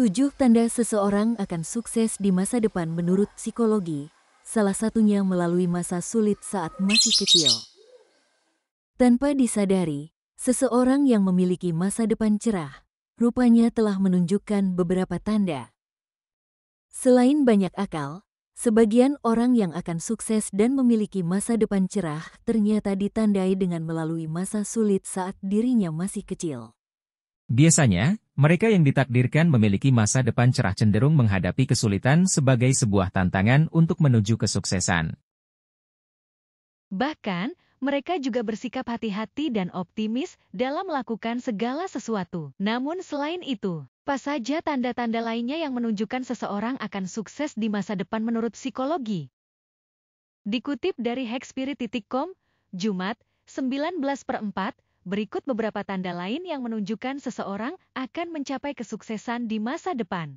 Tujuh tanda seseorang akan sukses di masa depan menurut psikologi, salah satunya melalui masa sulit saat masih kecil. Tanpa disadari, seseorang yang memiliki masa depan cerah rupanya telah menunjukkan beberapa tanda. Selain banyak akal, sebagian orang yang akan sukses dan memiliki masa depan cerah ternyata ditandai dengan melalui masa sulit saat dirinya masih kecil. Biasanya, mereka yang ditakdirkan memiliki masa depan cerah cenderung menghadapi kesulitan sebagai sebuah tantangan untuk menuju kesuksesan. Bahkan, mereka juga bersikap hati-hati dan optimis dalam melakukan segala sesuatu. Namun selain itu, apa saja tanda-tanda lainnya yang menunjukkan seseorang akan sukses di masa depan menurut psikologi? Dikutip dari hexpirit.com, Jumat, 19 per 4, Berikut beberapa tanda lain yang menunjukkan seseorang akan mencapai kesuksesan di masa depan.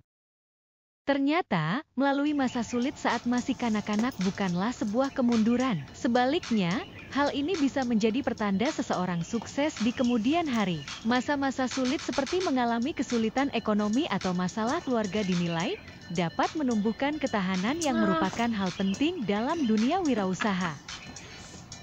Ternyata, melalui masa sulit saat masih kanak-kanak bukanlah sebuah kemunduran. Sebaliknya, hal ini bisa menjadi pertanda seseorang sukses di kemudian hari. Masa-masa sulit seperti mengalami kesulitan ekonomi atau masalah keluarga dinilai dapat menumbuhkan ketahanan yang merupakan hal penting dalam dunia wirausaha.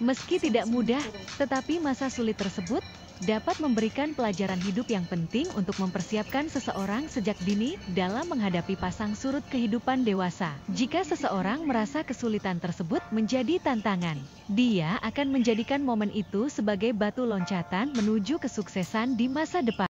Meski tidak mudah, tetapi masa sulit tersebut dapat memberikan pelajaran hidup yang penting untuk mempersiapkan seseorang sejak dini dalam menghadapi pasang surut kehidupan dewasa. Jika seseorang merasa kesulitan tersebut menjadi tantangan, dia akan menjadikan momen itu sebagai batu loncatan menuju kesuksesan di masa depan.